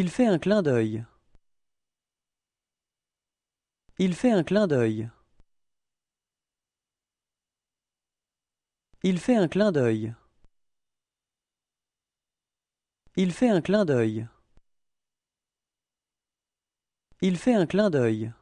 Il fait un clin d'œil. Il fait un clin d'œil. Il fait un clin d'œil. Il fait un clin d'œil. Il fait un clin d'œil.